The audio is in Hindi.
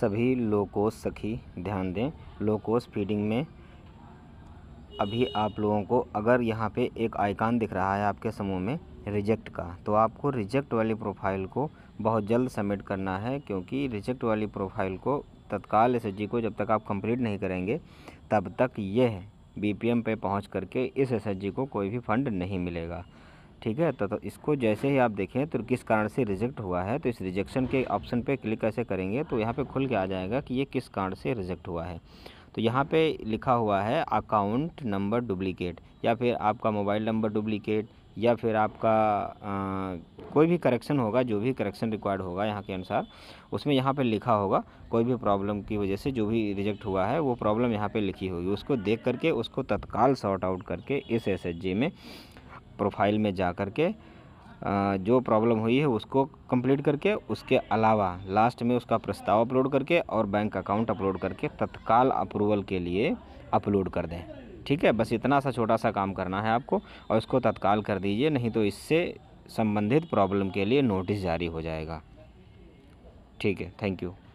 सभी लोकोस सखी ध्यान दें लोकोस फीडिंग में अभी आप लोगों को अगर यहाँ पे एक आइकान दिख रहा है आपके समूह में रिजेक्ट का तो आपको रिजेक्ट वाली प्रोफाइल को बहुत जल्द सबमिट करना है क्योंकि रिजेक्ट वाली प्रोफाइल को तत्काल एस को जब तक आप कंप्लीट नहीं करेंगे तब तक यह बी पी एम पे पहुँच करके इस एस को कोई भी फंड नहीं मिलेगा ठीक है तो, तो इसको जैसे ही आप देखें तो किस कारण से रिजेक्ट हुआ है तो इस रिजेक्शन के ऑप्शन पे क्लिक ऐसे करेंगे तो यहाँ पे खुल के आ जाएगा कि ये किस कारण से रिजेक्ट हुआ है तो यहाँ पे लिखा हुआ है अकाउंट नंबर डुप्लीकेट या फिर आपका मोबाइल नंबर डुप्लीकेट या फिर आपका आ, कोई भी करेक्शन होगा जो भी करेक्शन रिक्वायर्ड होगा यहाँ के अनुसार उसमें यहाँ पे लिखा होगा कोई भी प्रॉब्लम की वजह से जो भी रिजेक्ट हुआ है वो प्रॉब्लम यहाँ पे लिखी होगी उसको देख करके उसको तत्काल सॉर्ट आउट करके इस एस में प्रोफाइल में जा कर के जो प्रॉब्लम हुई है उसको कंप्लीट करके उसके अलावा लास्ट में उसका प्रस्ताव अपलोड करके और बैंक अकाउंट अपलोड करके तत्काल अप्रूवल के लिए अपलोड कर दें ठीक है बस इतना सा छोटा सा काम करना है आपको और इसको तत्काल कर दीजिए नहीं तो इससे संबंधित प्रॉब्लम के लिए नोटिस जारी हो जाएगा ठीक है थैंक यू